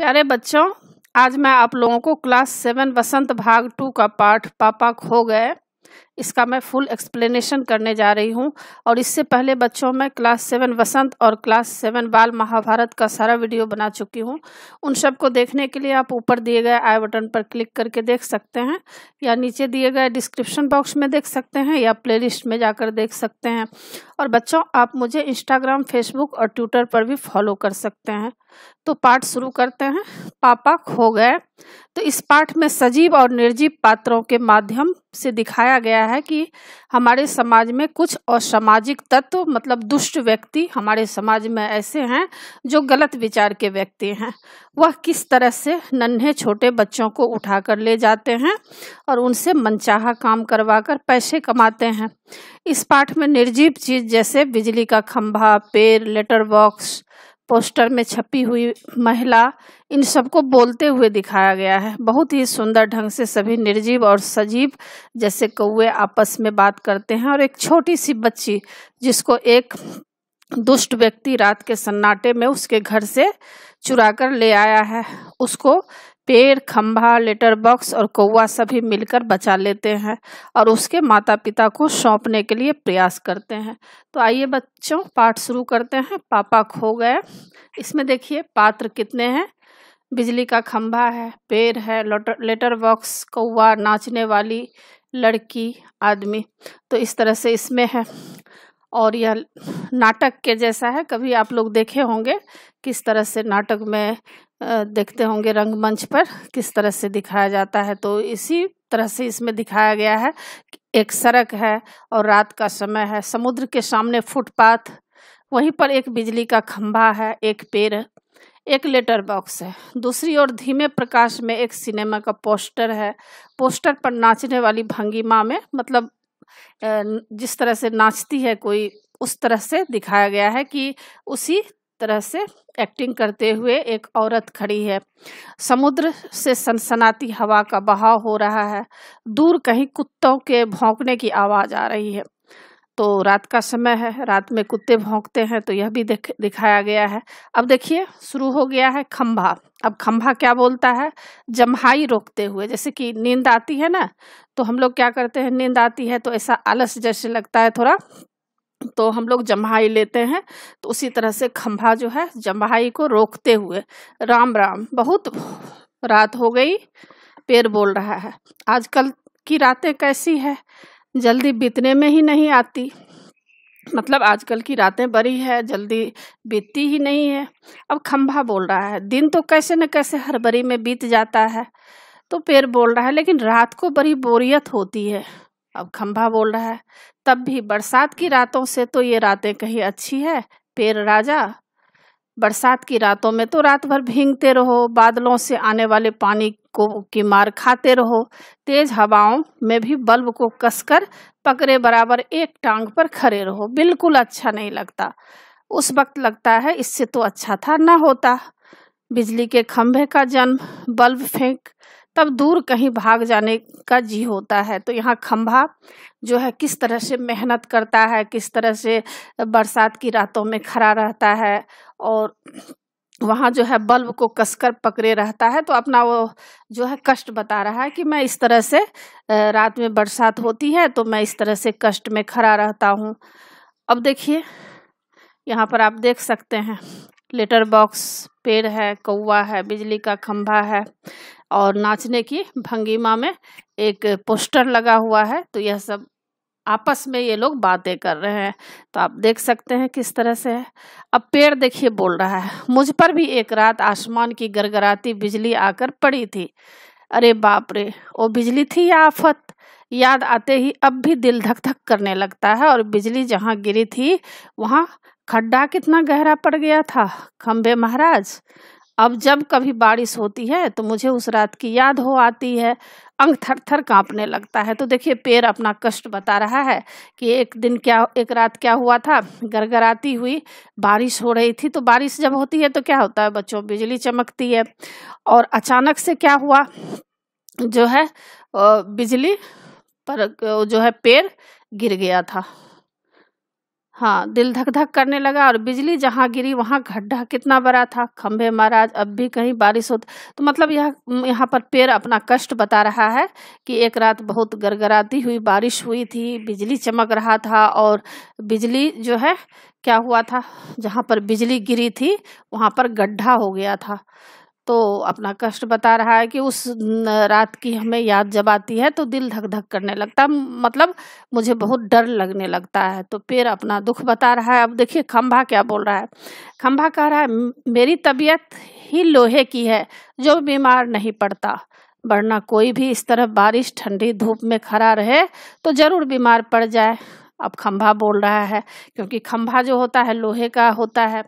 प्यारे बच्चों आज मैं आप लोगों को क्लास सेवन वसंत भाग टू का पाठ पापा खो गए इसका मैं फुल एक्सप्लेनेशन करने जा रही हूँ और इससे पहले बच्चों में क्लास सेवन वसंत और क्लास सेवन बाल महाभारत का सारा वीडियो बना चुकी हूँ उन सब को देखने के लिए आप ऊपर दिए गए आई बटन पर क्लिक करके देख सकते हैं या नीचे दिए गए डिस्क्रिप्शन बॉक्स में देख सकते हैं या प्ले में जाकर देख सकते हैं और बच्चों आप मुझे इंस्टाग्राम फेसबुक और ट्विटर पर भी फॉलो कर सकते हैं तो पाठ शुरू करते हैं पापा खो गए तो इस पाठ में सजीव और निर्जीव पात्रों के माध्यम से दिखाया गया गया है कि हमारे समाज में कुछ असामाजिक तत्व मतलब दुष्ट व्यक्ति हमारे समाज में ऐसे हैं जो गलत विचार के व्यक्ति हैं वह किस तरह से नन्हे छोटे बच्चों को उठा कर ले जाते हैं और उनसे मनचाहा काम करवा कर पैसे कमाते हैं इस पाठ में निर्जीव चीज जैसे बिजली का खंभा पेड़ लेटर बॉक्स पोस्टर में छपी हुई महिला इन सबको बोलते हुए दिखाया गया है बहुत ही सुंदर ढंग से सभी निर्जीव और सजीव जैसे कौए आपस में बात करते हैं और एक छोटी सी बच्ची जिसको एक दुष्ट व्यक्ति रात के सन्नाटे में उसके घर से चुरा कर ले आया है उसको पेड़ खम्भा लेटर बॉक्स और कौवा सभी मिलकर बचा लेते हैं और उसके माता पिता को सौंपने के लिए प्रयास करते हैं तो आइए बच्चों पाठ शुरू करते हैं पापा खो गए इसमें देखिए पात्र कितने हैं बिजली का खम्भा है पेड़ है लेटर बॉक्स कौवा नाचने वाली लड़की आदमी तो इस तरह से इसमें है और यह नाटक के जैसा है कभी आप लोग देखे होंगे किस तरह से नाटक में देखते होंगे रंगमंच पर किस तरह से दिखाया जाता है तो इसी तरह से इसमें दिखाया गया है एक सड़क है और रात का समय है समुद्र के सामने फुटपाथ वहीं पर एक बिजली का खंभा है एक पेड़ एक लेटर बॉक्स है दूसरी ओर धीमे प्रकाश में एक सिनेमा का पोस्टर है पोस्टर पर नाचने वाली भंगिमा में मतलब जिस तरह से नाचती है कोई उस तरह से दिखाया गया है कि उसी तरह से एक्टिंग करते हुए एक औरत खड़ी है समुद्र से सनसनाती हवा का बहाव हो रहा है दूर कहीं कुत्तों के भौंकने की आवाज़ आ रही है तो रात का समय है रात में कुत्ते भौंकते हैं तो यह भी दिख दिखाया गया है अब देखिए शुरू हो गया है खम्भा अब खम्भा क्या बोलता है जम्हाई रोकते हुए जैसे कि नींद आती है ना तो हम लोग क्या करते हैं नींद आती है तो ऐसा आलस जैसे लगता है थोड़ा तो हम लोग जम्हाई लेते हैं तो उसी तरह से खम्भा जो है जम्हाई को रोकते हुए राम राम बहुत रात हो गई पेड़ बोल रहा है आजकल की रातें कैसी है जल्दी बीतने में ही नहीं आती मतलब आजकल की रातें बड़ी है जल्दी बीतती ही नहीं है अब खंभा बोल रहा है दिन तो कैसे न कैसे हर बरी में बीत जाता है तो पेड़ बोल रहा है लेकिन रात को बड़ी बोरियत होती है अब खंभा बोल रहा है तब भी बरसात की रातों से तो ये रातें कहीं अच्छी है पेड़ राजा बरसात की रातों में तो रात भर भींगते रहो बादलों से आने वाले पानी को की मार खाते रहो तेज हवाओं में भी बल्ब को कसकर पकड़े बराबर एक टांग पर खड़े रहो बिल्कुल अच्छा नहीं लगता उस वक्त लगता है इससे तो अच्छा था ना होता बिजली के खंभे का जन्म बल्ब फेंक तब दूर कहीं भाग जाने का जी होता है तो यहाँ खम्भा जो है किस तरह से मेहनत करता है किस तरह से बरसात की रातों में खड़ा रहता है और वहाँ जो है बल्ब को कसकर पकड़े रहता है तो अपना वो जो है कष्ट बता रहा है कि मैं इस तरह से रात में बरसात होती है तो मैं इस तरह से कष्ट में खड़ा रहता हूँ अब देखिए यहाँ पर आप देख सकते हैं लेटर बॉक्स पेड़ है कौआ है बिजली का खम्भा है और नाचने की भंगिमा में एक पोस्टर लगा हुआ है तो यह सब आपस में ये लोग बातें कर रहे हैं तो आप देख सकते हैं किस तरह से है अब पेड़ देखिए बोल रहा है मुझ पर भी एक रात आसमान की गरगराती बिजली आकर पड़ी थी अरे बाप रे वो बिजली थी या आफत याद आते ही अब भी दिल धक धक करने लगता है और बिजली जहाँ गिरी थी वहाँ खड्डा कितना गहरा पड़ गया था खम्भे महाराज अब जब कभी बारिश होती है तो मुझे उस रात की याद हो आती है अंग थर थर काँपने लगता है तो देखिए पेड़ अपना कष्ट बता रहा है कि एक दिन क्या एक रात क्या हुआ था गरगराती हुई बारिश हो रही थी तो बारिश जब होती है तो क्या होता है बच्चों बिजली चमकती है और अचानक से क्या हुआ जो है बिजली पर जो है पेड़ गिर गया था हाँ दिल धक धक करने लगा और बिजली जहाँ गिरी वहाँ गड्ढा कितना बड़ा था खम्भे महाराज अब भी कहीं बारिश हो तो मतलब यह यहाँ पर पेड़ अपना कष्ट बता रहा है कि एक रात बहुत गरगराती हुई बारिश हुई थी बिजली चमक रहा था और बिजली जो है क्या हुआ था जहाँ पर बिजली गिरी थी वहाँ पर गड्ढा हो गया था तो अपना कष्ट बता रहा है कि उस रात की हमें याद जब आती है तो दिल धक धक करने लगता है मतलब मुझे बहुत डर लगने लगता है तो फिर अपना दुख बता रहा है अब देखिए खम्भा क्या बोल रहा है खम्भा कह रहा है मेरी तबीयत ही लोहे की है जो बीमार नहीं पड़ता वरना कोई भी इस तरह बारिश ठंडी धूप में खड़ा रहे तो ज़रूर बीमार पड़ जाए अब खम्भा बोल रहा है क्योंकि खम्भा जो होता है लोहे का होता है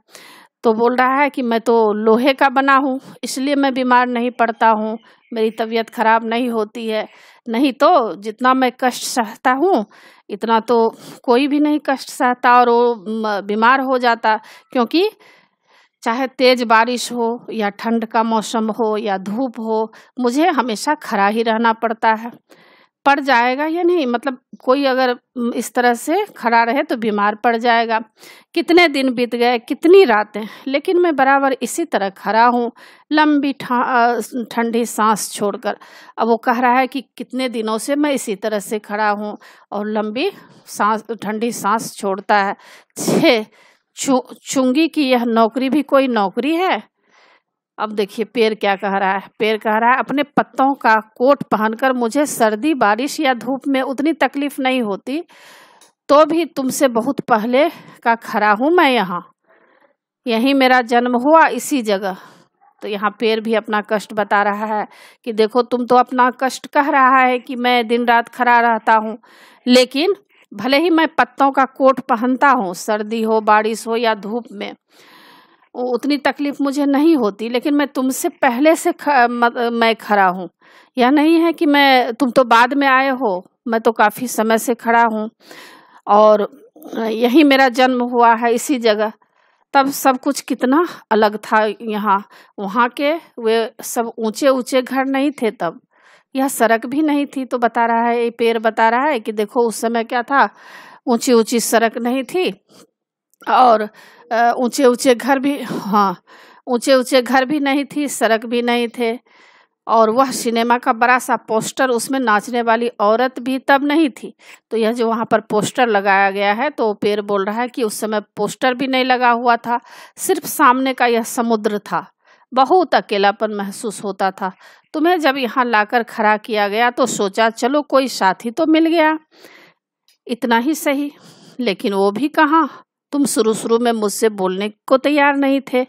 तो बोल रहा है कि मैं तो लोहे का बना हूँ इसलिए मैं बीमार नहीं पड़ता हूँ मेरी तबीयत खराब नहीं होती है नहीं तो जितना मैं कष्ट सहता हूँ इतना तो कोई भी नहीं कष्ट सहता और वो बीमार हो जाता क्योंकि चाहे तेज़ बारिश हो या ठंड का मौसम हो या धूप हो मुझे हमेशा खड़ा ही रहना पड़ता है पड़ जाएगा या नहीं मतलब कोई अगर इस तरह से खड़ा रहे तो बीमार पड़ जाएगा कितने दिन बीत गए कितनी रातें लेकिन मैं बराबर इसी तरह खड़ा हूँ लंबी ठंडी सांस छोड़कर अब वो कह रहा है कि कितने दिनों से मैं इसी तरह से खड़ा हूँ और लंबी सांस ठंडी सांस छोड़ता है छः चुंगी की यह नौकरी भी कोई नौकरी है अब देखिए पेड़ क्या कह रहा है पेड़ कह रहा है अपने पत्तों का कोट पहनकर मुझे सर्दी बारिश या धूप में उतनी तकलीफ नहीं होती तो भी तुमसे बहुत पहले का खड़ा हूँ मैं यहाँ यहीं मेरा जन्म हुआ इसी जगह तो यहाँ पेड़ भी अपना कष्ट बता रहा है कि देखो तुम तो अपना कष्ट कह रहा है कि मैं दिन रात खड़ा रहता हूँ लेकिन भले ही मैं पत्तों का कोट पहनता हूँ सर्दी हो बारिश हो या धूप में उतनी तकलीफ मुझे नहीं होती लेकिन मैं तुमसे पहले से ख, म, मैं खड़ा हूँ यह नहीं है कि मैं तुम तो बाद में आए हो मैं तो काफ़ी समय से खड़ा हूँ और यही मेरा जन्म हुआ है इसी जगह तब सब कुछ कितना अलग था यहाँ वहाँ के वे सब ऊंचे ऊंचे घर नहीं थे तब यह सड़क भी नहीं थी तो बता रहा है ये पेड़ बता रहा है कि देखो उस समय क्या था ऊंची ऊंची सड़क नहीं थी और ऊंचे ऊंचे घर भी हाँ ऊंचे ऊंचे घर भी नहीं थी सड़क भी नहीं थे और वह सिनेमा का बड़ा सा पोस्टर उसमें नाचने वाली औरत भी तब नहीं थी तो यह जो वहाँ पर पोस्टर लगाया गया है तो पेड़ बोल रहा है कि उस समय पोस्टर भी नहीं लगा हुआ था सिर्फ सामने का यह समुद्र था बहुत अकेलापन महसूस होता था तुम्हें जब यहाँ लाकर खड़ा किया गया तो सोचा चलो कोई साथी तो मिल गया इतना ही सही लेकिन वो भी कहाँ तुम शुरू शुरू में मुझसे बोलने को तैयार नहीं थे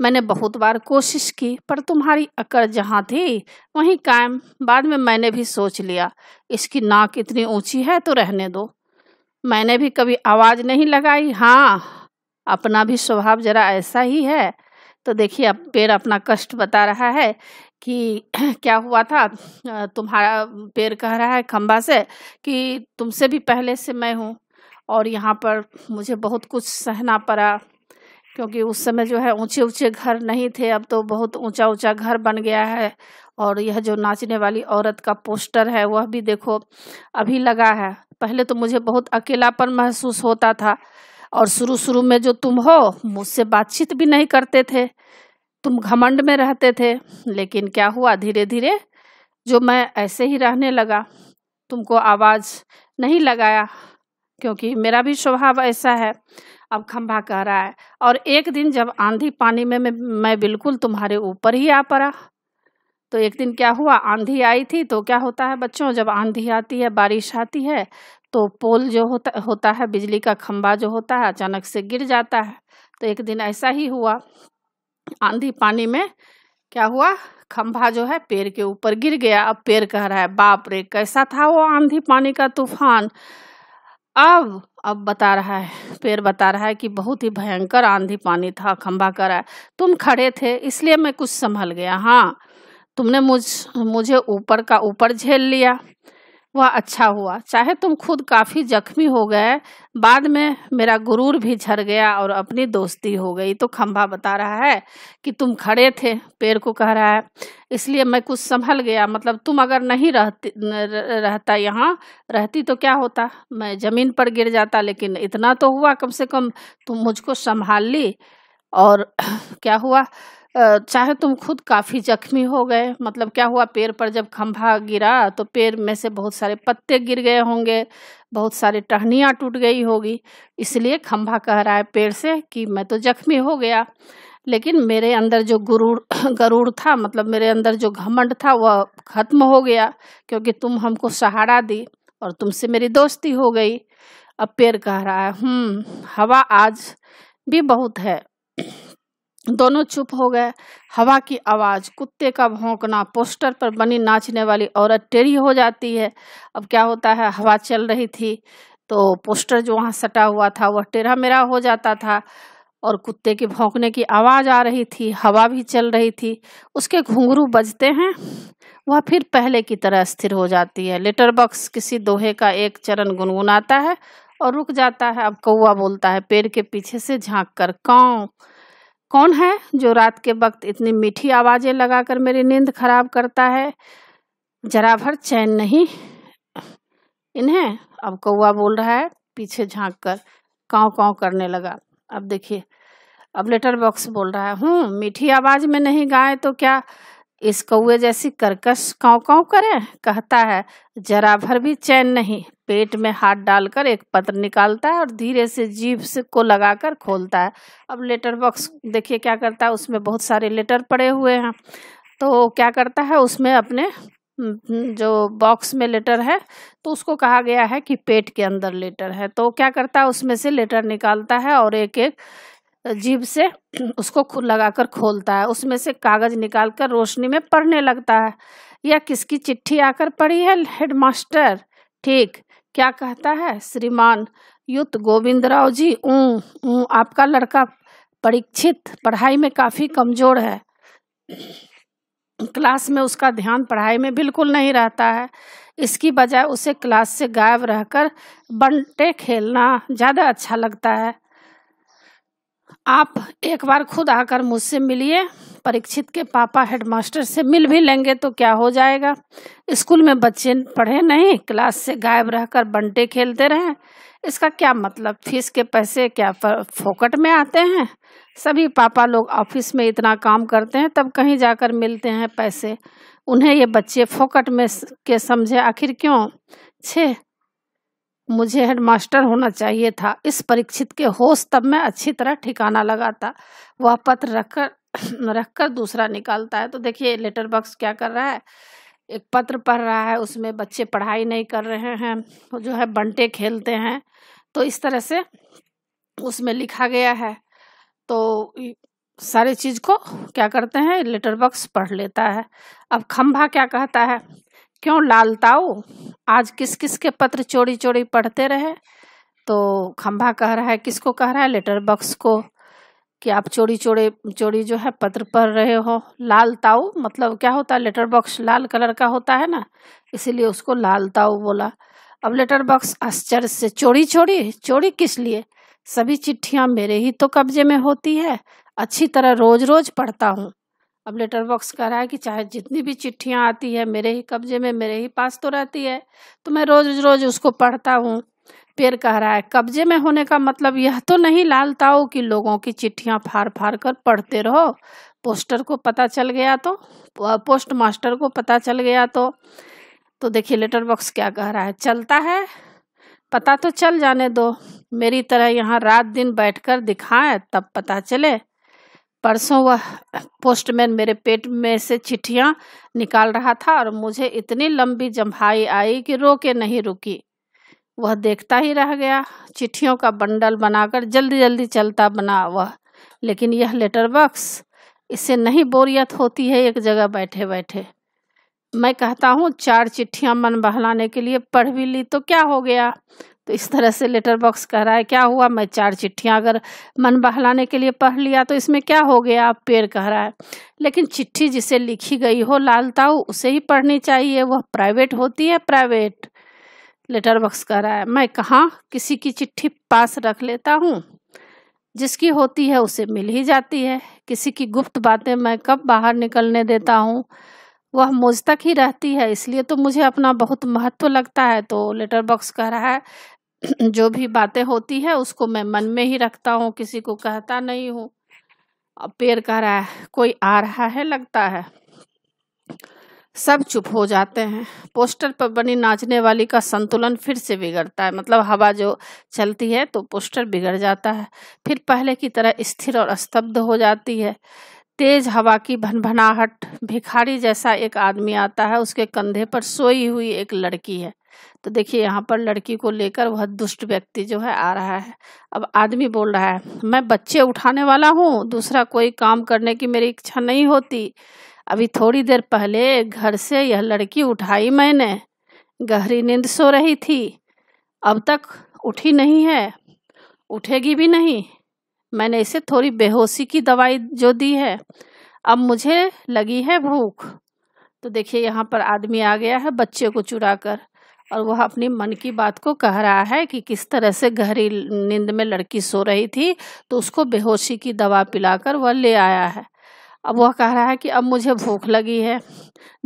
मैंने बहुत बार कोशिश की पर तुम्हारी अकड़ जहाँ थी वहीं कायम बाद में मैंने भी सोच लिया इसकी नाक इतनी ऊंची है तो रहने दो मैंने भी कभी आवाज़ नहीं लगाई हाँ अपना भी स्वभाव जरा ऐसा ही है तो देखिए अब पेड़ अपना कष्ट बता रहा है कि क्या हुआ था तुम्हारा पेड़ कह रहा है खम्बा से कि तुमसे भी पहले से मैं हूँ और यहाँ पर मुझे बहुत कुछ सहना पड़ा क्योंकि उस समय जो है ऊंचे ऊंचे घर नहीं थे अब तो बहुत ऊंचा ऊंचा घर बन गया है और यह जो नाचने वाली औरत का पोस्टर है वह भी देखो अभी लगा है पहले तो मुझे बहुत अकेलापन महसूस होता था और शुरू शुरू में जो तुम हो मुझसे बातचीत भी नहीं करते थे तुम घमंड में रहते थे लेकिन क्या हुआ धीरे धीरे जो मैं ऐसे ही रहने लगा तुमको आवाज़ नहीं लगाया क्योंकि मेरा भी स्वभाव ऐसा है अब खंभा कह रहा है और एक दिन जब आंधी पानी में मैं, मैं बिल्कुल तुम्हारे ऊपर ही आ पड़ा तो एक दिन क्या हुआ आंधी आई थी तो क्या होता है बच्चों जब आंधी आती है बारिश आती है तो पोल जो होता होता है बिजली का खंभा जो होता है अचानक से गिर जाता है तो एक दिन ऐसा ही हुआ आंधी पानी में क्या हुआ खंभा जो है पेड़ के ऊपर गिर गया अब पेड़ कह रहा है बाप रे कैसा था वो आंधी पानी का तूफान अब अब बता रहा है पेड़ बता रहा है कि बहुत ही भयंकर आंधी पानी था खंबा करा तुम खड़े थे इसलिए मैं कुछ संभल गया हाँ तुमने मुझ मुझे ऊपर का ऊपर झेल लिया वह अच्छा हुआ चाहे तुम खुद काफ़ी जख्मी हो गए बाद में मेरा गुरूर भी झर गया और अपनी दोस्ती हो गई तो खंभा बता रहा है कि तुम खड़े थे पेड़ को कह रहा है इसलिए मैं कुछ संभल गया मतलब तुम अगर नहीं रहती रहता यहाँ रहती तो क्या होता मैं ज़मीन पर गिर जाता लेकिन इतना तो हुआ कम से कम तुम मुझको संभाल ली और क्या हुआ चाहे तुम खुद काफ़ी जख्मी हो गए मतलब क्या हुआ पेड़ पर जब खंभा गिरा तो पेड़ में से बहुत सारे पत्ते गिर गए होंगे बहुत सारे टहनियाँ टूट गई होगी इसलिए खंभा कह रहा है पेड़ से कि मैं तो जख्मी हो गया लेकिन मेरे अंदर जो गुरूर गरुड़ था मतलब मेरे अंदर जो घमंड था वह खत्म हो गया क्योंकि तुम हमको सहारा दी और तुमसे मेरी दोस्ती हो गई अब पेड़ कह रहा है हम्म, हवा आज भी बहुत है दोनों चुप हो गए हवा की आवाज़ कुत्ते का भौंकना पोस्टर पर बनी नाचने वाली औरत टेढ़ी हो जाती है अब क्या होता है हवा चल रही थी तो पोस्टर जो वहाँ सटा हुआ था वह टेढ़ा मेरा हो जाता था और कुत्ते के भौंकने की आवाज़ आ रही थी हवा भी चल रही थी उसके घुंघरू बजते हैं वह फिर पहले की तरह स्थिर हो जाती है लेटर बॉक्स किसी दोहे का एक चरण गुनगुनाता है और रुक जाता है अब कौआ बोलता है पेड़ के पीछे से झांक कर कौ कौन है जो रात के वक्त इतनी मीठी आवाज़ें लगाकर मेरी नींद खराब करता है जरा भर चैन नहीं इन्हें अब कौआ बोल रहा है पीछे झांक कर काँव काँव करने लगा अब देखिए अब लेटर बॉक्स बोल रहा है हूँ मीठी आवाज़ में नहीं गाएं तो क्या इस कौए जैसी करकश काँव काँव करे कहता है जरा भर भी चैन नहीं पेट में हाथ डालकर एक पत्र निकालता है और धीरे से जीभ से को लगाकर खोलता है अब लेटर बॉक्स देखिए क्या करता है उसमें बहुत सारे लेटर पड़े हुए हैं तो क्या करता है उसमें अपने जो बॉक्स में लेटर है तो उसको कहा गया है कि पेट के अंदर लेटर है तो क्या करता है उसमें से लेटर निकालता है और एक एक जीभ से उसको लगाकर खोलता है उसमें से कागज़ निकाल कर रोशनी में पढ़ने लगता है या किसकी चिट्ठी आकर पड़ी है हेडमास्टर ठीक क्या कहता है श्रीमान युत गोविंद राव जी ऊँ ऊँ आपका लड़का परीक्षित पढ़ाई में काफ़ी कमज़ोर है क्लास में उसका ध्यान पढ़ाई में बिल्कुल नहीं रहता है इसकी बजाय उसे क्लास से गायब रहकर बंटे खेलना ज़्यादा अच्छा लगता है आप एक बार खुद आकर मुझसे मिलिए परीक्षित के पापा हेडमास्टर से मिल भी लेंगे तो क्या हो जाएगा स्कूल में बच्चे पढ़े नहीं क्लास से गायब रहकर बंटे खेलते रहे इसका क्या मतलब फीस के पैसे क्या फोकट में आते हैं सभी पापा लोग ऑफिस में इतना काम करते हैं तब कहीं जाकर मिलते हैं पैसे उन्हें ये बच्चे फोकट में के समझे आखिर क्यों छः मुझे हेडमास्टर होना चाहिए था इस परीक्षित के होश तब मैं अच्छी तरह ठिकाना लगाता वह पत्र रखकर रखकर दूसरा निकालता है तो देखिए लेटर बॉक्स क्या कर रहा है एक पत्र पढ़ रहा है उसमें बच्चे पढ़ाई नहीं कर रहे हैं जो है बंटे खेलते हैं तो इस तरह से उसमें लिखा गया है तो सारी चीज़ को क्या करते हैं लेटर बॉक्स पढ़ लेता है अब खम्भा क्या कहता है क्यों लालताओ आज किस किस के पत्र चोरी चोरी पढ़ते रहे तो खंभा कह रहा है किसको कह रहा है लेटर बॉक्स को कि आप चोरी चोरी चोरी जो है पत्र पढ़ रहे हो लाल ताऊ मतलब क्या होता है लेटर बॉक्स लाल कलर का होता है ना इसीलिए उसको लाल ताऊ बोला अब लेटर बॉक्स आश्चर्य से चोरी चोरी चोरी किस लिए सभी चिट्ठियाँ मेरे ही तो कब्जे में होती है अच्छी तरह रोज रोज पढ़ता हूँ अब लेटर बॉक्स कह रहा है कि चाहे जितनी भी चिट्ठियाँ आती है मेरे ही कब्जे में मेरे ही पास तो रहती है तो मैं रोज़ रोज़ उसको पढ़ता हूँ पेर कह रहा है कब्जे में होने का मतलब यह तो नहीं लालताओ कि लोगों की चिट्ठियाँ फाड़ फाड़ कर पढ़ते रहो पोस्टर को पता चल गया तो पोस्ट मास्टर को पता चल गया तो तो देखिए लेटर बॉक्स क्या कह रहा है चलता है पता तो चल जाने दो मेरी तरह यहाँ रात दिन बैठकर दिखाएं तब पता चले परसों वह पोस्टमैन मेरे पेट में से चिट्ठियाँ निकाल रहा था और मुझे इतनी लंबी जम्हाई आई कि रो के नहीं रुकी वह देखता ही रह गया चिट्ठियों का बंडल बनाकर जल्दी जल्दी चलता बना वह लेकिन यह लेटर बॉक्स इससे नहीं बोरियत होती है एक जगह बैठे बैठे मैं कहता हूँ चार चिट्ठियाँ मन बहलाने के लिए पढ़ भी ली तो क्या हो गया तो इस तरह से लेटर बॉक्स कह रहा है क्या हुआ मैं चार चिट्ठियाँ अगर मन बहलाने के लिए पढ़ लिया तो इसमें क्या हो गया आप पेड़ कह रहा है लेकिन चिट्ठी जिसे लिखी गई हो लालताऊ उसे ही पढ़नी चाहिए वह प्राइवेट होती है प्राइवेट लेटर बॉक्स कह रहा है मैं कहाँ किसी की चिट्ठी पास रख लेता हूँ जिसकी होती है उसे मिल ही जाती है किसी की गुप्त बातें मैं कब बाहर निकलने देता हूँ वह मुझ तक ही रहती है इसलिए तो मुझे अपना बहुत महत्व लगता है तो लेटर बॉक्स कह रहा है जो भी बातें होती है उसको मैं मन में ही रखता हूँ किसी को कहता नहीं हूँ पेड़ कह रहा है कोई आ रहा है लगता है सब चुप हो जाते हैं पोस्टर पर बनी नाचने वाली का संतुलन फिर से बिगड़ता है मतलब हवा जो चलती है तो पोस्टर बिगड़ जाता है फिर पहले की तरह स्थिर और स्तब्ध हो जाती है तेज हवा की भनभनाहट भिखारी जैसा एक आदमी आता है उसके कंधे पर सोई हुई एक लड़की है तो देखिए यहाँ पर लड़की को लेकर वह दुष्ट व्यक्ति जो है आ रहा है अब आदमी बोल रहा है मैं बच्चे उठाने वाला हूँ दूसरा कोई काम करने की मेरी इच्छा नहीं होती अभी थोड़ी देर पहले घर से यह लड़की उठाई मैंने गहरी नींद सो रही थी अब तक उठी नहीं है उठेगी भी नहीं मैंने इसे थोड़ी बेहोशी की दवाई जो दी है अब मुझे लगी है भूख तो देखिए यहाँ पर आदमी आ गया है बच्चे को चुरा कर और वह अपनी मन की बात को कह रहा है कि किस तरह से गहरी नींद में लड़की सो रही थी तो उसको बेहोशी की दवा पिलाकर वह ले आया है अब वह कह रहा है कि अब मुझे भूख लगी है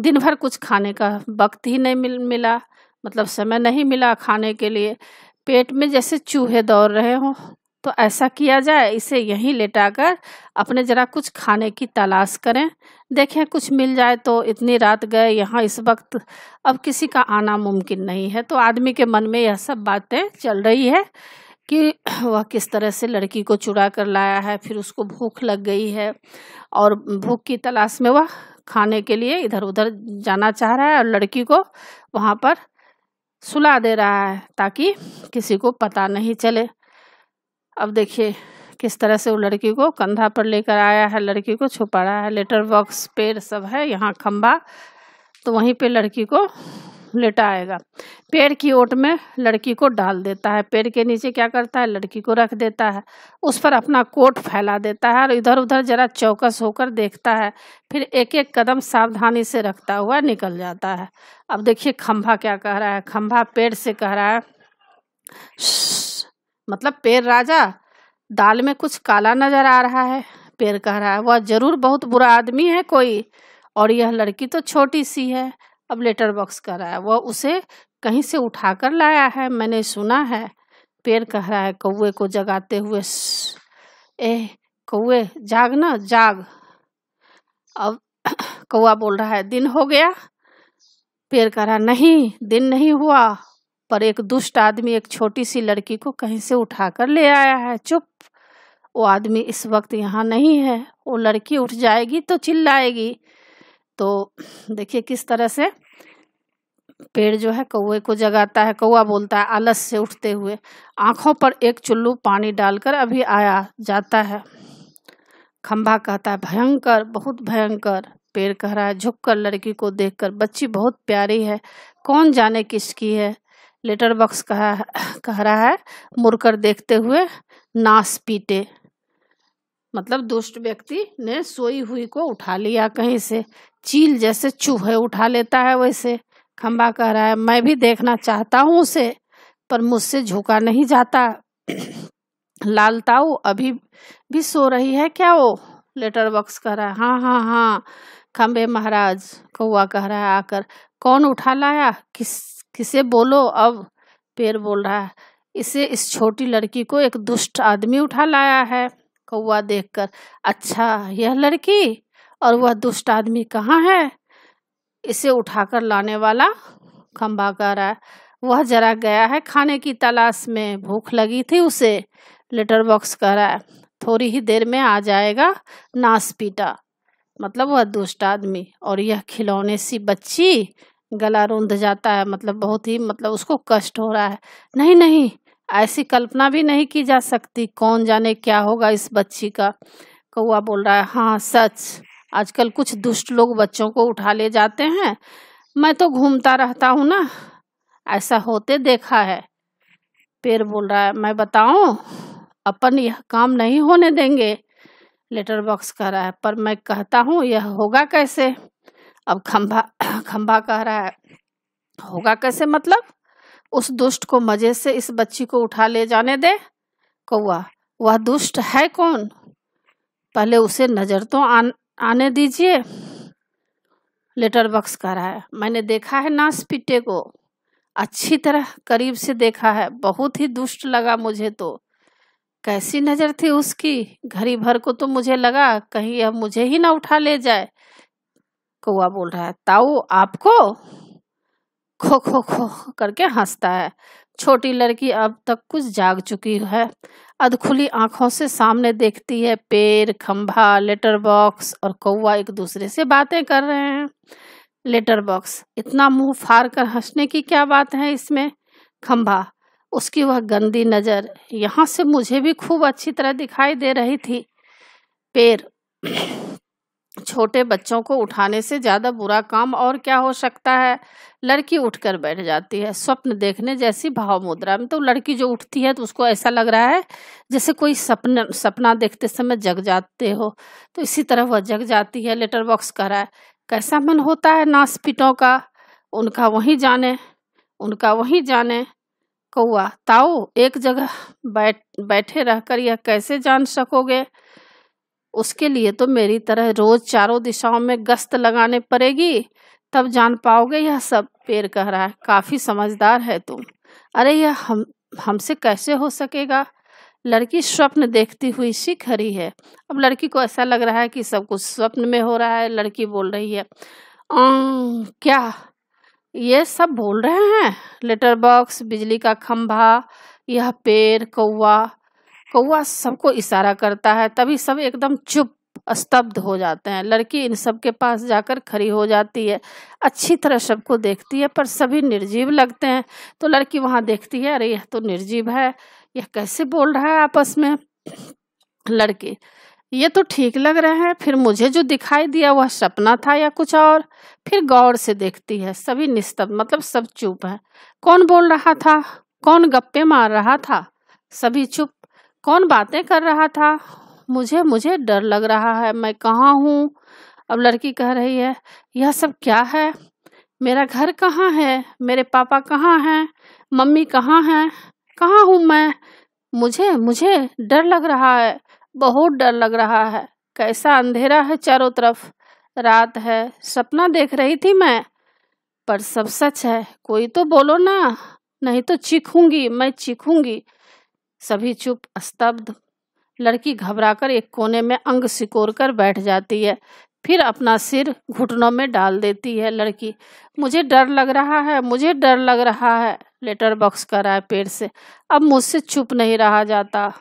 दिन भर कुछ खाने का वक्त ही नहीं मिल मिला मतलब समय नहीं मिला खाने के लिए पेट में जैसे चूहे दौड़ रहे हों तो ऐसा किया जाए इसे यहीं लेटाकर अपने ज़रा कुछ खाने की तलाश करें देखें कुछ मिल जाए तो इतनी रात गए यहाँ इस वक्त अब किसी का आना मुमकिन नहीं है तो आदमी के मन में यह सब बातें चल रही है कि वह किस तरह से लड़की को चुरा कर लाया है फिर उसको भूख लग गई है और भूख की तलाश में वह खाने के लिए इधर उधर जाना चाह रहा है और लड़की को वहाँ पर सुला दे रहा है ताकि किसी को पता नहीं चले अब देखिए किस तरह से वो लड़की को कंधा पर लेकर आया है लड़की को छुपा रहा है लेटर बॉक्स पेड़ सब है यहाँ खम्बा तो वहीं पे लड़की को लेटाएगा पेड़ की ओट में लड़की को डाल देता है पेड़ के नीचे क्या करता है लड़की को रख देता है उस पर अपना कोट फैला देता है और इधर उधर जरा चौकस होकर देखता है फिर एक एक कदम सावधानी से रखता हुआ निकल जाता है अब देखिए खम्भा क्या कह रहा है खम्भा पेड़ से कह रहा है मतलब पेड़ राजा दाल में कुछ काला नजर आ रहा है पेड़ कह रहा है वह जरूर बहुत बुरा आदमी है कोई और यह लड़की तो छोटी सी है अब लेटर बॉक्स कह रहा है वह उसे कहीं से उठा कर लाया है मैंने सुना है पेड़ कह रहा है कौए को जगाते हुए ए कौए जाग ना जाग अब कौआ बोल रहा है दिन हो गया पेड़ कह रहा नहीं दिन नहीं हुआ पर एक दुष्ट आदमी एक छोटी सी लड़की को कहीं से उठा कर ले आया है चुप वो आदमी इस वक्त यहाँ नहीं है वो लड़की उठ जाएगी तो चिल्लाएगी तो देखिए किस तरह से पेड़ जो है कौए को जगाता है कौआ बोलता है आलस से उठते हुए आंखों पर एक चुल्लू पानी डालकर अभी आया जाता है खंभा कहता है भयंकर बहुत भयंकर पेड़ कह रहा है झुक कर लड़की को देखकर बच्ची बहुत प्यारी है कौन जाने किसकी है लेटर बॉक्स कहा कह रहा है मुड़कर देखते हुए नास पीटे मतलब दुष्ट व्यक्ति ने सोई हुई को उठा लिया कहीं से चील जैसे चूहे उठा लेता है वैसे खम्बा कह रहा है मैं भी देखना चाहता हूँ उसे पर मुझसे झुका नहीं जाता लाल ताऊ अभी भी सो रही है क्या वो लेटर बॉक्स कह रहा है हाँ हाँ हाँ खम्बे महाराज कौआ कह रहा है आकर कौन उठा लाया किस किसे बोलो अब पेड़ बोल रहा है इसे इस छोटी लड़की को एक दुष्ट आदमी उठा लाया है कौआ देखकर अच्छा यह लड़की और वह दुष्ट आदमी कहाँ है इसे उठाकर लाने वाला खम्बा कह रहा है वह जरा गया है खाने की तलाश में भूख लगी थी उसे लेटर बॉक्स कह रहा है थोड़ी ही देर में आ जाएगा पीटा मतलब वह दुष्ट आदमी और यह खिलौने सी बच्ची गला रुंध जाता है मतलब बहुत ही मतलब उसको कष्ट हो रहा है नहीं नहीं ऐसी कल्पना भी नहीं की जा सकती कौन जाने क्या होगा इस बच्ची का कौआ बोल रहा है हाँ सच आजकल कुछ दुष्ट लोग बच्चों को उठा ले जाते हैं मैं तो घूमता रहता हूँ ना ऐसा होते देखा है पैर बोल रहा है मैं बताऊँ अपन यह काम नहीं होने देंगे लेटर बॉक्स कह रहा है पर मैं कहता हूँ यह होगा कैसे अब खंभा खंभा कह रहा है होगा कैसे मतलब उस दुष्ट को मजे से इस बच्ची को उठा ले जाने दे कौआ वह दुष्ट है कौन पहले उसे नजर तो आन, आने दीजिए लेटर बॉक्स कह रहा है मैंने देखा है नास पीटे को अच्छी तरह करीब से देखा है बहुत ही दुष्ट लगा मुझे तो कैसी नज़र थी उसकी घड़ी भर को तो मुझे लगा कहीं अब मुझे ही ना उठा ले जाए कौआ बोल रहा है ताऊ आपको खो खो खो करके हंसता है छोटी लड़की अब तक कुछ जाग चुकी है अधखुली आंखों से सामने देखती है पेड़ खंभा लेटर बॉक्स और कौआ एक दूसरे से बातें कर रहे हैं लेटर बॉक्स इतना मुंह फाड़ कर हंसने की क्या बात है इसमें खंभा उसकी वह गंदी नज़र यहाँ से मुझे भी खूब अच्छी तरह दिखाई दे रही थी पेड़ छोटे बच्चों को उठाने से ज़्यादा बुरा काम और क्या हो सकता है लड़की उठकर बैठ जाती है स्वप्न देखने जैसी भाव मुद्रा में तो लड़की जो उठती है तो उसको ऐसा लग रहा है जैसे कोई सपना सपना देखते समय जग जाते हो तो इसी तरह वह जग जाती है लेटर बॉक्स कर रहा है कैसा मन होता है नासपीटों का उनका वहीं जाने उनका वहीं जाने कौआ ताओ एक जगह बैठ बैठे रहकर यह कैसे जान सकोगे उसके लिए तो मेरी तरह रोज चारों दिशाओं में गश्त लगाने पड़ेगी तब जान पाओगे यह सब पेड़ कह रहा है काफ़ी समझदार है तुम अरे यह हम हमसे कैसे हो सकेगा लड़की स्वप्न देखती हुई सीख रही है अब लड़की को ऐसा लग रहा है कि सब कुछ स्वप्न में हो रहा है लड़की बोल रही है अं, क्या ये सब बोल रहे हैं लेटर बॉक्स बिजली का खम्भा यह पेड़ कौआ कौआ सबको इशारा करता है तभी सब एकदम चुप स्तब्ध हो जाते हैं लड़की इन सब के पास जाकर खड़ी हो जाती है अच्छी तरह सबको देखती है पर सभी निर्जीव लगते हैं तो लड़की वहाँ देखती है अरे यह तो निर्जीव है यह कैसे बोल रहा है आपस में लड़की ये तो ठीक लग रहे हैं फिर मुझे जो दिखाई दिया वह सपना था या कुछ और फिर गौर से देखती है सभी निस्तब्ध मतलब सब चुप है कौन बोल रहा था कौन गप्पे मार रहा था सभी चुप कौन बातें कर रहा था मुझे मुझे डर लग रहा है मैं कहाँ हूँ अब लड़की कह रही है यह सब क्या है मेरा घर कहाँ है मेरे पापा कहाँ हैं मम्मी कहाँ हैं कहाँ हूँ मैं मुझे मुझे डर लग रहा है बहुत डर लग रहा है कैसा अंधेरा है चारों तरफ रात है सपना देख रही थी मैं पर सब सच है कोई तो बोलो ना नहीं तो चीखूंगी मैं चीखूंगी सभी चुप स्तब्ध लड़की घबराकर एक कोने में अंग सिकोर कर बैठ जाती है फिर अपना सिर घुटनों में डाल देती है लड़की मुझे डर लग रहा है मुझे डर लग रहा है लेटर बॉक्स कर रहा है पेड़ से अब मुझसे चुप नहीं रहा जाता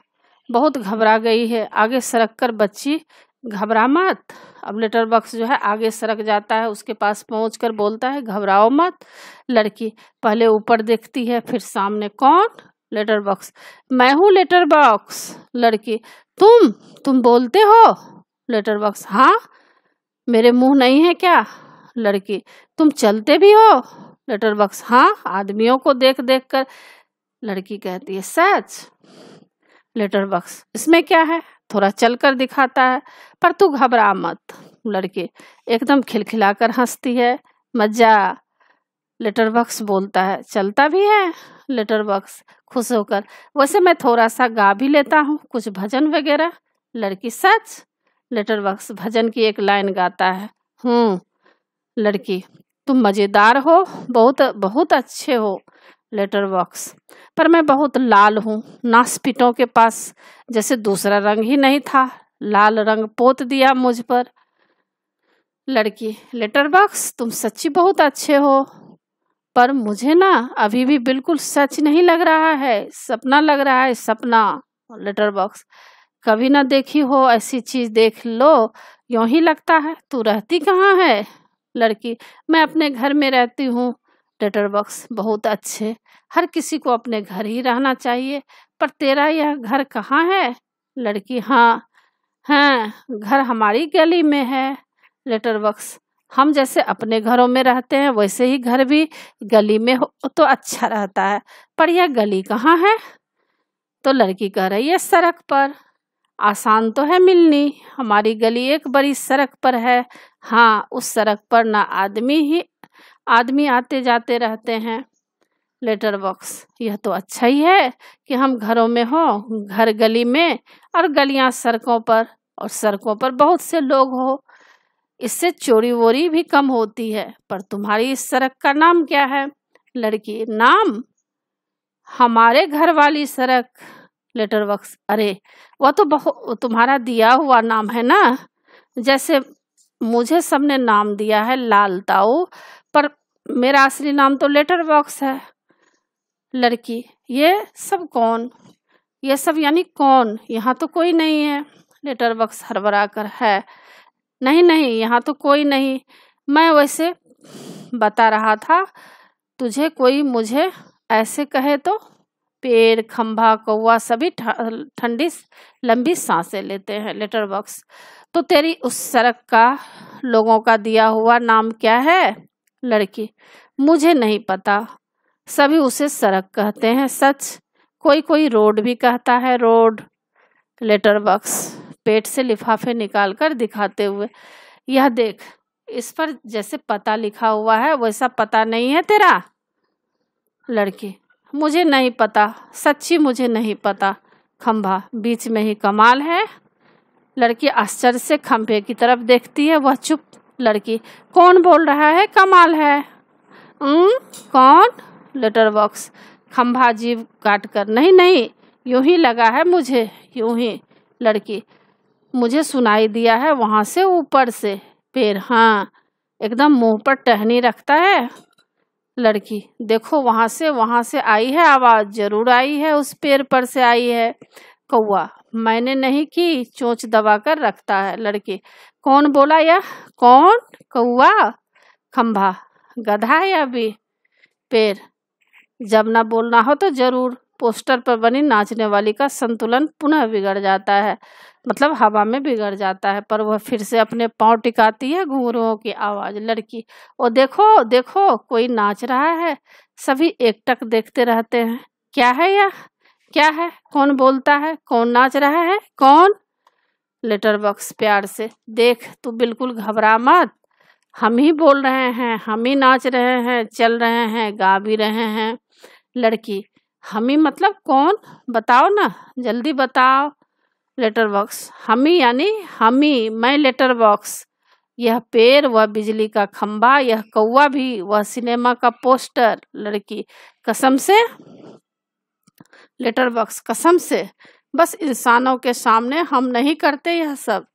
बहुत घबरा गई है आगे सरक कर बच्ची घबरा मत अब लेटर बॉक्स जो है आगे सरक जाता है उसके पास पहुँच कर बोलता है घबराओ मत लड़की पहले ऊपर देखती है फिर सामने कौन लेटर बॉक्स मैं हूँ लेटर बॉक्स लड़की तुम तुम बोलते हो लेटर बॉक्स हाँ मेरे मुंह नहीं है क्या लड़की तुम चलते भी हो लेटर बॉक्स हाँ आदमियों को देख देख कर लड़की कहती है सच लेटर बॉक्स इसमें क्या है थोड़ा चल कर दिखाता है पर तू घबरा मत लड़की एकदम खिलखिलाकर हंसती है मजा लेटर बक्स बोलता है चलता भी है लेटर बॉक्स खुश होकर वैसे मैं थोड़ा सा गा भी लेता हूँ कुछ भजन वगैरह लड़की सच लेटर बॉक्स भजन की एक लाइन गाता है हम्म लड़की तुम मज़ेदार हो बहुत बहुत अच्छे हो लेटर बॉक्स पर मैं बहुत लाल हूँ नासपिटों के पास जैसे दूसरा रंग ही नहीं था लाल रंग पोत दिया मुझ पर लड़की लेटर बॉक्स तुम सच्ची बहुत अच्छे हो पर मुझे ना अभी भी बिल्कुल सच नहीं लग रहा है सपना लग रहा है सपना लेटर बॉक्स कभी ना देखी हो ऐसी चीज देख लो यू ही लगता है तू रहती कहाँ है लड़की मैं अपने घर में रहती हूँ लेटर बॉक्स बहुत अच्छे हर किसी को अपने घर ही रहना चाहिए पर तेरा यह घर कहाँ है लड़की हाँ हैं हाँ, घर हमारी गली में है लेटर बॉक्स हम जैसे अपने घरों में रहते हैं वैसे ही घर भी गली में हो तो अच्छा रहता है पर यह गली कहाँ है तो लड़की कह रही है सड़क पर आसान तो है मिलनी हमारी गली एक बड़ी सड़क पर है हाँ उस सड़क पर ना आदमी ही आदमी आते जाते रहते हैं लेटर बॉक्स यह तो अच्छा ही है कि हम घरों में हो घर गली में और गलियां सड़कों पर और सड़कों पर बहुत से लोग हो इससे चोरी वोरी भी कम होती है पर तुम्हारी इस सड़क का नाम क्या है लड़की नाम हमारे घर वाली सड़क लेटर वक्स अरे वह तो बहुत तुम्हारा दिया हुआ नाम है ना जैसे मुझे सबने नाम दिया है लाल ताऊ पर मेरा असली नाम तो लेटर बॉक्स है लड़की ये सब कौन ये सब यानी कौन यहाँ तो कोई नहीं है लेटर बॉक्स हरबरा कर है नहीं नहीं यहाँ तो कोई नहीं मैं वैसे बता रहा था तुझे कोई मुझे ऐसे कहे तो पेड़ खम्भा कौवा सभी ठंडी लंबी सांसें लेते हैं लेटर बॉक्स तो तेरी उस सड़क का लोगों का दिया हुआ नाम क्या है लड़की मुझे नहीं पता सभी उसे सड़क कहते हैं सच कोई कोई रोड भी कहता है रोड लेटर बॉक्स पेट से लिफाफे निकाल कर दिखाते हुए यह देख इस पर जैसे पता लिखा हुआ है वैसा पता नहीं है तेरा लड़की मुझे नहीं पता सच्ची मुझे नहीं पता खम्भा बीच में ही कमाल है लड़की आश्चर्य से खम्भे की तरफ देखती है वह चुप लड़की कौन बोल रहा है कमाल है उं, कौन लेटर बॉक्स खम्भा जीव काट कर नहीं नहीं यूं ही लगा है मुझे यूं ही लड़की मुझे सुनाई दिया है वहाँ से ऊपर से पैर हाँ एकदम मुंह पर टहनी रखता है लड़की देखो वहाँ से वहाँ से आई है आवाज़ जरूर आई है उस पेड़ पर से आई है कौआ मैंने नहीं की चोंच दबा कर रखता है लड़की कौन बोला यह कौन कौआ खम्भा गधा है अभी पेड़ जब ना बोलना हो तो जरूर पोस्टर पर बनी नाचने वाली का संतुलन पुनः बिगड़ जाता है मतलब हवा में बिगड़ जाता है पर वह फिर से अपने पांव टिकाती है घुंघरुओं की आवाज लड़की ओ देखो देखो कोई नाच रहा है सभी एकटक देखते रहते हैं क्या है यह क्या है कौन बोलता है कौन नाच रहा है कौन लेटर बॉक्स प्यार से देख तू बिल्कुल घबरा मत हम ही बोल रहे हैं हम ही नाच रहे हैं चल रहे हैं गा भी रहे हैं लड़की हमी मतलब कौन बताओ ना जल्दी बताओ लेटर बॉक्स हमी यानी हमी मैं लेटर बॉक्स यह पेड़ वह बिजली का खम्बा यह कौवा भी वह सिनेमा का पोस्टर लड़की कसम से लेटर बॉक्स कसम से बस इंसानों के सामने हम नहीं करते यह सब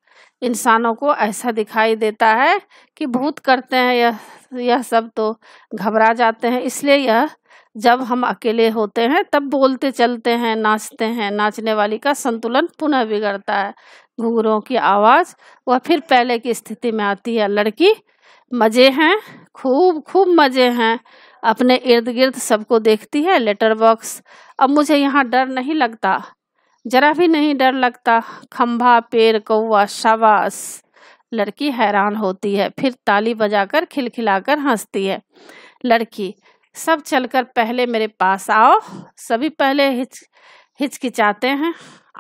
इंसानों को ऐसा दिखाई देता है कि भूत करते हैं यह यह सब तो घबरा जाते हैं इसलिए यह जब हम अकेले होते हैं तब बोलते चलते हैं नाचते हैं नाचने वाली का संतुलन पुनः बिगड़ता है घुघरों की आवाज़ वह फिर पहले की स्थिति में आती है लड़की मज़े हैं खूब खूब मज़े हैं अपने इर्द गिर्द सबको देखती है लेटर बॉक्स अब मुझे यहाँ डर नहीं लगता जरा भी नहीं डर लगता खम्भा पेड़ कौआ शाबाश लड़की हैरान होती है फिर ताली बजाकर खिलखिलाकर हंसती है लड़की सब चलकर पहले मेरे पास आओ सभी पहले हिच हिचकिचाते हैं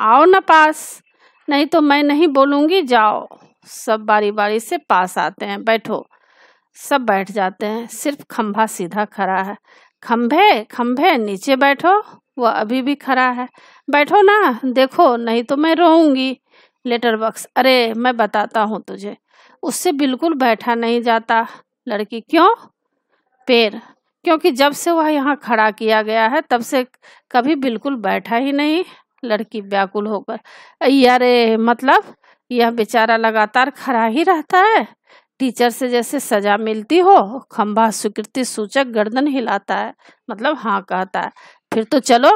आओ ना पास नहीं तो मैं नहीं बोलूँगी जाओ सब बारी बारी से पास आते हैं बैठो सब बैठ जाते हैं सिर्फ खम्भा सीधा खड़ा है खम्भे खम्भे नीचे बैठो वह अभी भी खड़ा है बैठो ना देखो नहीं तो मैं रोऊंगी लेटर बॉक्स अरे मैं बताता हूँ तुझे उससे बिल्कुल बैठा नहीं जाता लड़की क्यों पेड़ क्योंकि जब से वह यहाँ खड़ा किया गया है तब से कभी बिल्कुल बैठा ही नहीं लड़की व्याकुल होकर अरे मतलब यह बेचारा लगातार खड़ा ही रहता है टीचर से जैसे सजा मिलती हो खम्भा स्वीकृति सूचक गर्दन हिलाता है मतलब हाँ कहता है फिर तो चलो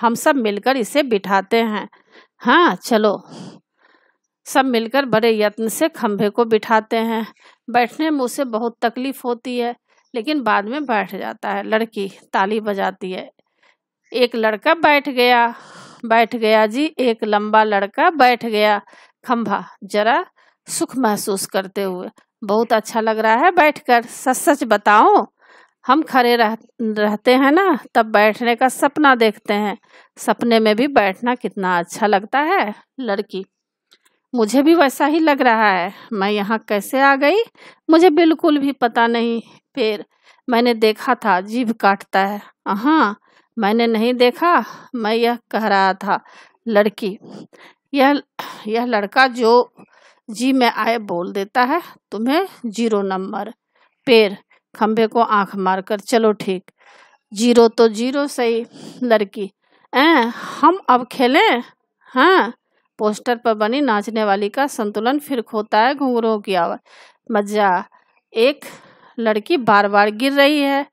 हम सब मिलकर इसे बिठाते हैं हाँ चलो सब मिलकर बड़े यत्न से खम्भे को बिठाते हैं बैठने में उसे बहुत तकलीफ होती है लेकिन बाद में बैठ जाता है लड़की ताली बजाती है एक लड़का बैठ गया बैठ गया जी एक लंबा लड़का बैठ गया खंभा जरा सुख महसूस करते हुए बहुत अच्छा लग रहा है बैठकर सच सच बताओ हम खड़े रह, रहते हैं ना तब बैठने का सपना देखते हैं सपने में भी बैठना कितना अच्छा लगता है लड़की मुझे भी वैसा ही लग रहा है मैं यहाँ कैसे आ गई मुझे बिल्कुल भी पता नहीं फिर मैंने देखा था जीभ काटता है हाँ मैंने नहीं देखा मैं यह कह रहा था लड़की यह यह लड़का जो जी में आए बोल देता है तुम्हें जीरो नंबर पैर खम्भे को आंख मारकर चलो ठीक जीरो तो जीरो सही लड़की ए हम अब खेलें हाँ पोस्टर पर बनी नाचने वाली का संतुलन फिर खोता है घुंघरों की आवाज मजा एक लड़की बार बार गिर रही है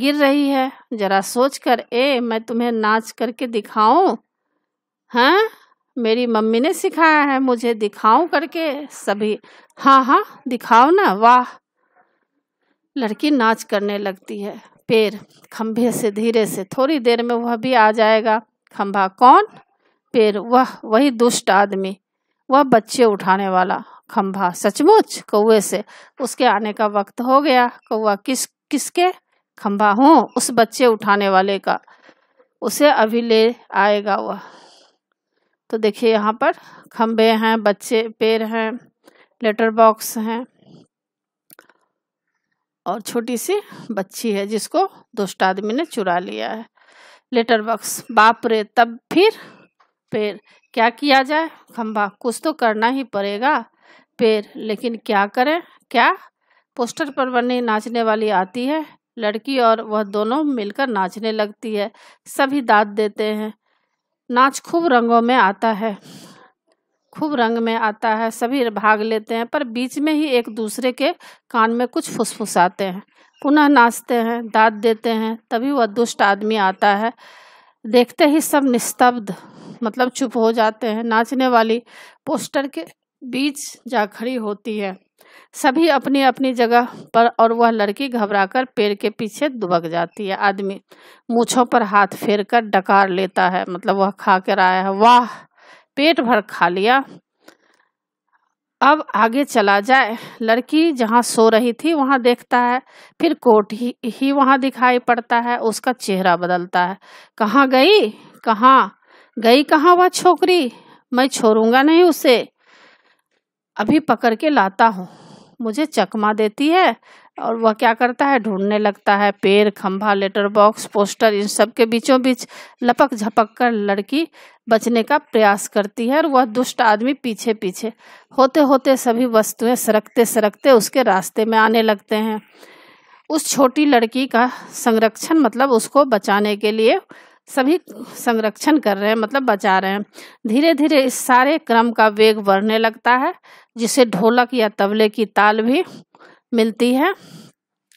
गिर रही है जरा सोच कर ए मैं तुम्हें नाच करके दिखाऊं है हाँ? मेरी मम्मी ने सिखाया है मुझे दिखाऊं करके सभी हाँ हाँ दिखाओ ना वाह लड़की नाच करने लगती है पैर खंभे से धीरे से थोड़ी देर में वह भी आ जाएगा खंभा कौन फिर वह वही दुष्ट आदमी वह बच्चे उठाने वाला खम्भा सचमुच कौए से उसके आने का वक्त हो गया कौआ किस किसके खम्भा हूँ उस बच्चे उठाने वाले का उसे अभी ले आएगा वह तो देखिए यहाँ पर खम्भे हैं बच्चे पेड़ हैं लेटर बॉक्स हैं और छोटी सी बच्ची है जिसको दुष्ट आदमी ने चुरा लिया है लेटर बॉक्स बाप रे तब फिर फिर क्या किया जाए खम्बा कुछ तो करना ही पड़ेगा फिर लेकिन क्या करें क्या पोस्टर पर बनी नाचने वाली आती है लड़की और वह दोनों मिलकर नाचने लगती है सभी दाद देते हैं नाच खूब रंगों में आता है खूब रंग में आता है सभी भाग लेते हैं पर बीच में ही एक दूसरे के कान में कुछ फुसफुसाते हैं पुनः नाचते हैं दाद देते हैं तभी वह दुष्ट आदमी आता है देखते ही सब निस्तब्ध मतलब चुप हो जाते हैं नाचने वाली पोस्टर के बीच जा खड़ी होती है सभी अपनी अपनी जगह पर और वह लड़की घबराकर पेड़ के पीछे दुबक जाती है आदमी मूछों पर हाथ फेर कर डकार लेता है मतलब वह खा कर आया है वाह पेट भर खा लिया अब आगे चला जाए लड़की जहाँ सो रही थी वहाँ देखता है फिर कोट ही, ही वहाँ दिखाई पड़ता है उसका चेहरा बदलता है कहाँ गई कहाँ गई कहाँ वह छोकरी मैं छोड़ूंगा नहीं उसे अभी पकड़ के लाता हूँ मुझे चकमा देती है और वह क्या करता है ढूंढने लगता है पेड़ खंभा लेटर बॉक्स पोस्टर इन सब के बीचों बीच लपक झपक कर लड़की बचने का प्रयास करती है और वह दुष्ट आदमी पीछे पीछे होते होते सभी वस्तुएं सरकते सरकते उसके रास्ते में आने लगते हैं उस छोटी लड़की का संरक्षण मतलब उसको बचाने के लिए सभी संरक्षण कर रहे हैं मतलब बचा रहे हैं धीरे धीरे इस सारे क्रम का वेग बढ़ने लगता है जिसे ढोलक या तबले की ताल भी मिलती है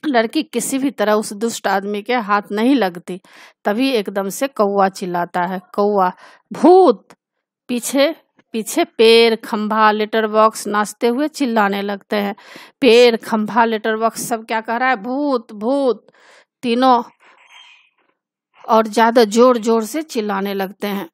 लड़की किसी भी तरह उस दुष्ट आदमी के हाथ नहीं लगती तभी एकदम से कौआ चिल्लाता है कौआ भूत पीछे पीछे पेड़ खंभा लेटर बॉक्स नाचते हुए चिल्लाने लगते हैं पेड़ खंभा लेटर बॉक्स सब क्या कह रहा है भूत भूत तीनों और ज्यादा जोर जोर से चिल्लाने लगते हैं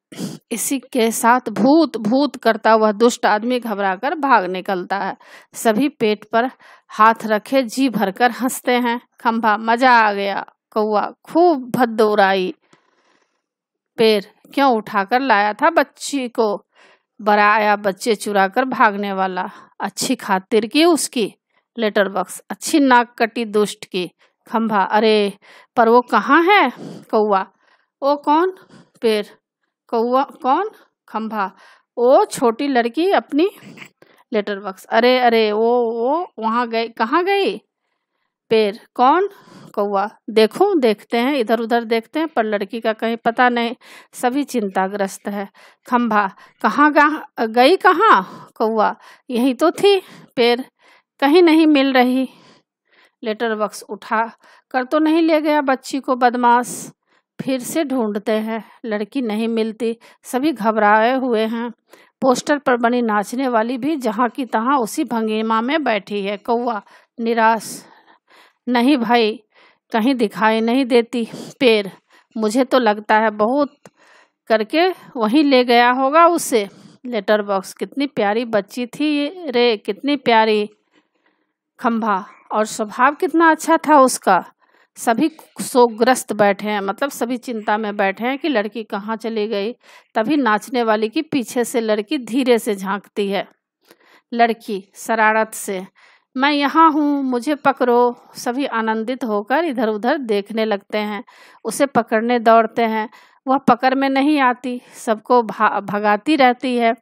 इसी के साथ भूत भूत करता हुआ दुष्ट आदमी घबराकर भाग निकलता है सभी पेट पर हाथ रखे जी भरकर हंसते हैं खंभा मजा आ गया कौआ खूब भद्द उड़ाई पैर क्यों उठाकर लाया था बच्ची को बड़ा आया बच्चे चुरा कर भागने वाला अच्छी खातिर की उसकी लेटर बॉक्स अच्छी नाक कटी दुष्ट की खम्भा अरे पर वो कहाँ है कौआ ओ कौन पेड़ कौआ कौन खम्भा ओ छोटी लड़की अपनी लेटर बॉक्स अरे अरे वो वो वहाँ गई कहाँ गई पेड़ कौन कौआ देखो देखते हैं इधर उधर देखते हैं पर लड़की का कहीं पता नहीं सभी चिंताग्रस्त है खम्भा कहाँ गई कहाँ कौआ यही तो थी पेड़ कहीं नहीं मिल रही लेटर बक्स उठा कर तो नहीं ले गया बच्ची को बदमाश फिर से ढूंढते हैं लड़की नहीं मिलती सभी घबराए हुए हैं पोस्टर पर बनी नाचने वाली भी जहाँ की तहाँ उसी भंगिमा में बैठी है कौआ निराश नहीं भाई कहीं दिखाई नहीं देती पैर मुझे तो लगता है बहुत करके वहीं ले गया होगा उसे लेटर बॉक्स कितनी प्यारी बच्ची थी रे कितनी प्यारी खम्भा और स्वभाव कितना अच्छा था उसका सभी शोकग्रस्त बैठे हैं मतलब सभी चिंता में बैठे हैं कि लड़की कहाँ चली गई तभी नाचने वाली की पीछे से लड़की धीरे से झांकती है लड़की शरारत से मैं यहाँ हूँ मुझे पकड़ो सभी आनंदित होकर इधर उधर देखने लगते हैं उसे पकड़ने दौड़ते हैं वह पकड़ में नहीं आती सबको भगाती रहती है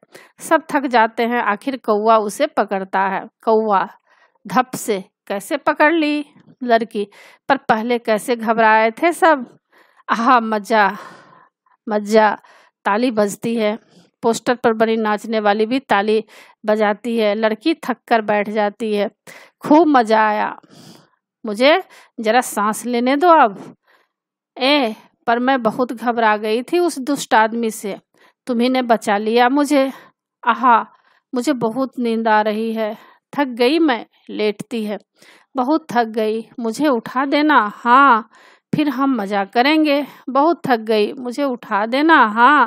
सब थक जाते हैं आखिर कौआ उसे पकड़ता है कौआ धप से कैसे पकड़ ली लड़की पर पहले कैसे घबराए थे सब आह मजा मजा ताली बजती है पोस्टर पर बनी नाचने वाली भी ताली बजाती है लड़की थक कर बैठ जाती है खूब मजा आया मुझे जरा सांस लेने दो अब ए पर मैं बहुत घबरा गई थी उस दुष्ट आदमी से तुम्ही ने बचा लिया मुझे आहा मुझे बहुत नींद आ रही है थक गई मैं लेटती है बहुत थक गई मुझे उठा देना हाँ फिर हम मज़ा करेंगे बहुत थक गई मुझे उठा देना हाँ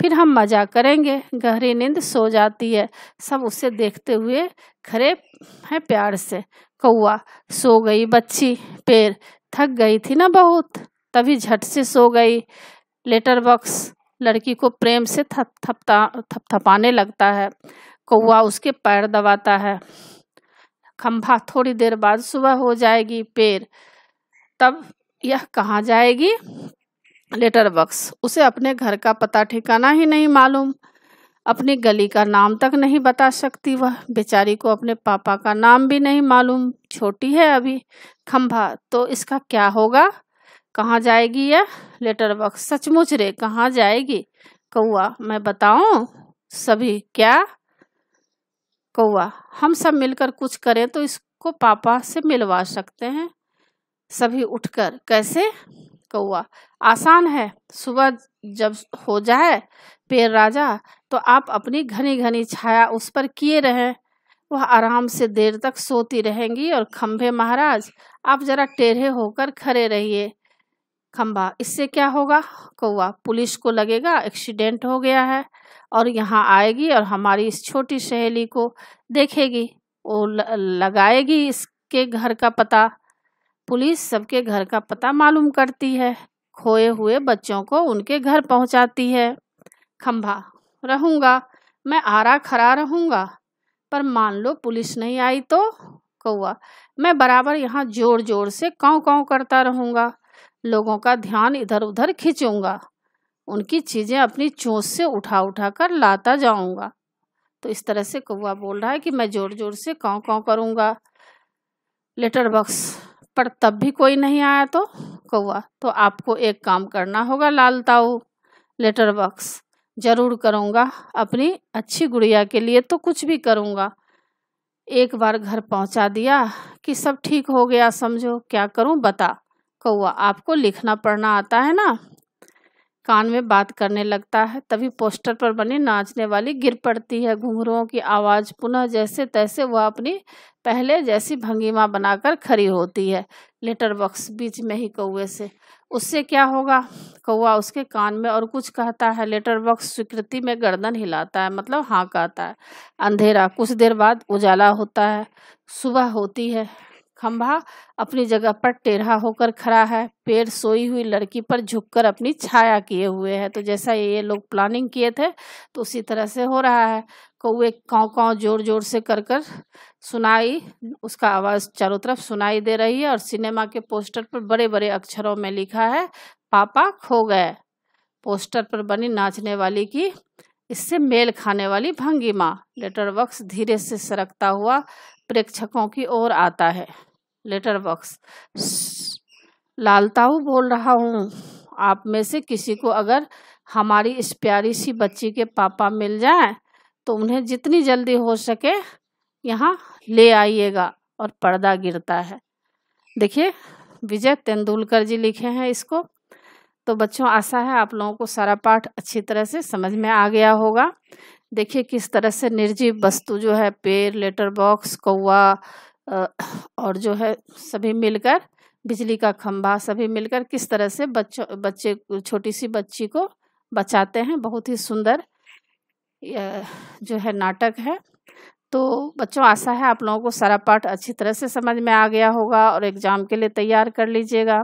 फिर हम मज़ा करेंगे गहरी नींद सो जाती है सब उसे देखते हुए खरे हैं प्यार से कौआ सो गई बच्ची पैर थक गई थी ना बहुत तभी झट से सो गई लेटर बॉक्स लड़की को प्रेम से थप थपता थपथपाने लगता है कौआ उसके पैर दबाता है खम्भा थोड़ी देर बाद सुबह हो जाएगी पेड़ तब यह कहाँ जाएगी लेटर बक्स उसे अपने घर का पता ठिकाना ही नहीं मालूम अपनी गली का नाम तक नहीं बता सकती वह बेचारी को अपने पापा का नाम भी नहीं मालूम छोटी है अभी खम्भा तो इसका क्या होगा कहाँ जाएगी यह लेटर बॉक्स सचमुच रे कहाँ जाएगी कौआ मैं बताऊँ सभी क्या कौआ हम सब मिलकर कुछ करें तो इसको पापा से मिलवा सकते हैं सभी उठकर कैसे कौआ आसान है सुबह जब हो जाए पेड़ राजा तो आप अपनी घनी घनी छाया उस पर किए रहें वह आराम से देर तक सोती रहेंगी और खम्भे महाराज आप जरा टेढ़े होकर खड़े रहिए खम्बा इससे क्या होगा कौआ पुलिस को लगेगा एक्सीडेंट हो गया है और यहाँ आएगी और हमारी इस छोटी सहेली को देखेगी वो लगाएगी इसके घर का पता पुलिस सबके घर का पता मालूम करती है खोए हुए बच्चों को उनके घर पहुंचाती है खम्भा रहूँगा मैं आरा खरा रहूँगा पर मान लो पुलिस नहीं आई तो कौआ मैं बराबर यहाँ जोर जोर से कौ कौ करता रहूँगा लोगों का ध्यान इधर उधर खींचूंगा उनकी चीज़ें अपनी चोंच से उठा उठा कर लाता जाऊंगा तो इस तरह से कौवा बोल रहा है कि मैं ज़ोर ज़ोर से कौ कौ करूँगा लेटर बक्स पर तब भी कोई नहीं आया तो कौवा तो आपको एक काम करना होगा लाल ताऊ लेटर बक्स ज़रूर करूँगा अपनी अच्छी गुड़िया के लिए तो कुछ भी करूँगा एक बार घर पहुँचा दिया कि सब ठीक हो गया समझो क्या करूँ बता कौआ आपको लिखना पढ़ना आता है ना कान में बात करने लगता है तभी पोस्टर पर बनी नाचने वाली गिर पड़ती है घुंघरुओं की आवाज़ पुनः जैसे तैसे वह अपनी पहले जैसी भंगिमा बनाकर खड़ी होती है लेटर बॉक्स बीच में ही कौए से उससे क्या होगा कौआ उसके कान में और कुछ कहता है लेटर बॉक्स स्वीकृति में गर्दन हिलाता है मतलब हाँ कहता है अंधेरा कुछ देर बाद उजाला होता है सुबह होती है खंभा अपनी जगह पर टेढ़ा होकर खड़ा है पेड़ सोई हुई लड़की पर झुककर अपनी छाया किए हुए है तो जैसा ये लोग प्लानिंग किए थे तो उसी तरह से हो रहा है कौए काँव काँव जोर जोर से कर कर सुनाई उसका आवाज़ चारों तरफ सुनाई दे रही है और सिनेमा के पोस्टर पर बड़े बड़े अक्षरों में लिखा है पापा खो गए पोस्टर पर बनी नाचने वाली की इससे मेल खाने वाली भंगिमा लेटर वक्स धीरे से सरकता हुआ प्रेक्षकों की ओर आता है लेटर बॉक्स लालताऊ बोल रहा हूँ आप में से किसी को अगर हमारी इस प्यारी सी बच्ची के पापा मिल जाए तो उन्हें जितनी जल्दी हो सके यहाँ ले आइएगा और पर्दा गिरता है देखिए विजय तेंदुलकर जी लिखे हैं इसको तो बच्चों आशा है आप लोगों को सारा पाठ अच्छी तरह से समझ में आ गया होगा देखिए किस तरह से निर्जीव वस्तु जो है पेड़ लेटर बॉक्स कौआ और जो है सभी मिलकर बिजली का खम्भा सभी मिलकर किस तरह से बच्चों बच्चे छोटी सी बच्ची को बचाते हैं बहुत ही सुंदर जो है नाटक है तो बच्चों आशा है आप लोगों को सारा पाठ अच्छी तरह से समझ में आ गया होगा और एग्ज़ाम के लिए तैयार कर लीजिएगा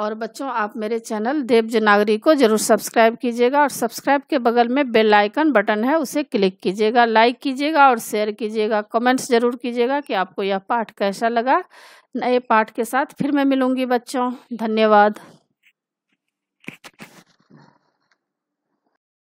और बच्चों आप मेरे चैनल देव जनागरी को ज़रूर सब्सक्राइब कीजिएगा और सब्सक्राइब के बगल में बेल आइकन बटन है उसे क्लिक कीजिएगा लाइक कीजिएगा और शेयर कीजिएगा कमेंट्स ज़रूर कीजिएगा कि आपको यह पाठ कैसा लगा नए पाठ के साथ फिर मैं मिलूँगी बच्चों धन्यवाद